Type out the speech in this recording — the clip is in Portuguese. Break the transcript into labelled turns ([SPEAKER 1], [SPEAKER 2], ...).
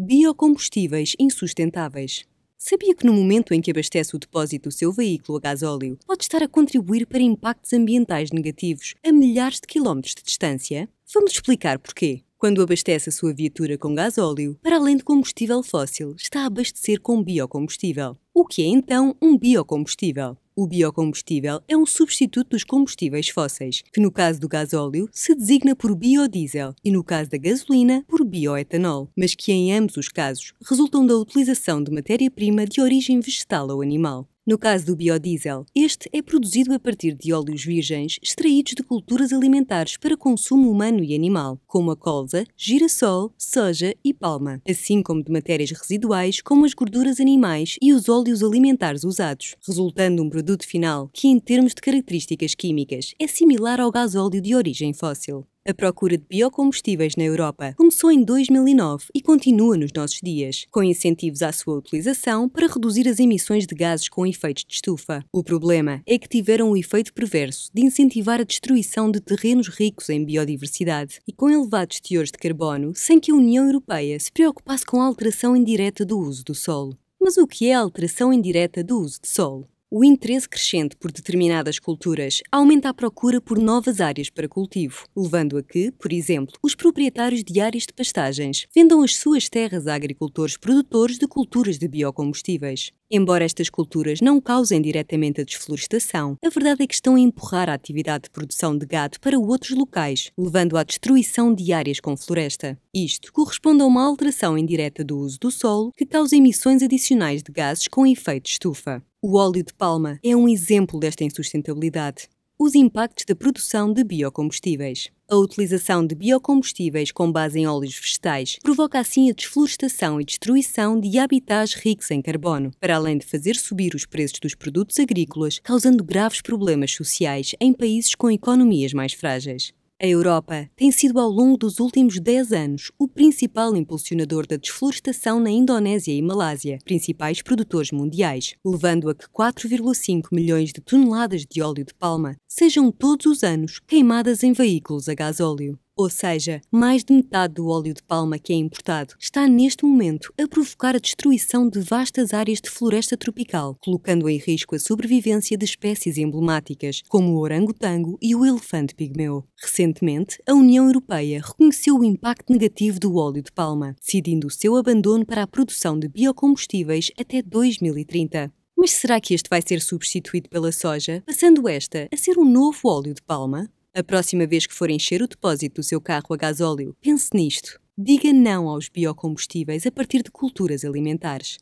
[SPEAKER 1] Biocombustíveis insustentáveis. Sabia que no momento em que abastece o depósito do seu veículo a gasóleo, pode estar a contribuir para impactos ambientais negativos a milhares de quilómetros de distância? Vamos explicar porquê. Quando abastece a sua viatura com gasóleo, para além de combustível fóssil, está a abastecer com biocombustível. O que é então um biocombustível? O biocombustível é um substituto dos combustíveis fósseis, que no caso do gasóleo se designa por biodiesel e no caso da gasolina por bioetanol, mas que em ambos os casos resultam da utilização de matéria-prima de origem vegetal ou animal. No caso do biodiesel, este é produzido a partir de óleos virgens extraídos de culturas alimentares para consumo humano e animal, como a colza, girassol, soja e palma, assim como de matérias residuais como as gorduras animais e os óleos alimentares usados, resultando um produto final que, em termos de características químicas, é similar ao gasóleo de origem fóssil. A procura de biocombustíveis na Europa começou em 2009 e continua nos nossos dias, com incentivos à sua utilização para reduzir as emissões de gases com efeitos de estufa. O problema é que tiveram o efeito perverso de incentivar a destruição de terrenos ricos em biodiversidade e com elevados teores de carbono, sem que a União Europeia se preocupasse com a alteração indireta do uso do solo. Mas o que é a alteração indireta do uso de solo? O interesse crescente por determinadas culturas aumenta a procura por novas áreas para cultivo, levando a que, por exemplo, os proprietários de áreas de pastagens vendam as suas terras a agricultores produtores de culturas de biocombustíveis. Embora estas culturas não causem diretamente a desflorestação, a verdade é que estão a empurrar a atividade de produção de gado para outros locais, levando à destruição de áreas com floresta. Isto corresponde a uma alteração indireta do uso do solo que causa emissões adicionais de gases com efeito estufa. O óleo de palma é um exemplo desta insustentabilidade. Os impactos da produção de biocombustíveis. A utilização de biocombustíveis com base em óleos vegetais provoca assim a desflorestação e destruição de habitats ricos em carbono, para além de fazer subir os preços dos produtos agrícolas, causando graves problemas sociais em países com economias mais frágeis. A Europa tem sido ao longo dos últimos 10 anos o principal impulsionador da desflorestação na Indonésia e Malásia, principais produtores mundiais, levando a que 4,5 milhões de toneladas de óleo de palma sejam todos os anos queimadas em veículos a gasóleo ou seja, mais de metade do óleo de palma que é importado, está neste momento a provocar a destruição de vastas áreas de floresta tropical, colocando em risco a sobrevivência de espécies emblemáticas, como o orangotango e o elefante pigmeu. Recentemente, a União Europeia reconheceu o impacto negativo do óleo de palma, decidindo o seu abandono para a produção de biocombustíveis até 2030. Mas será que este vai ser substituído pela soja, passando esta a ser um novo óleo de palma? A próxima vez que for encher o depósito do seu carro a gasóleo, pense nisto. Diga não aos biocombustíveis a partir de culturas alimentares.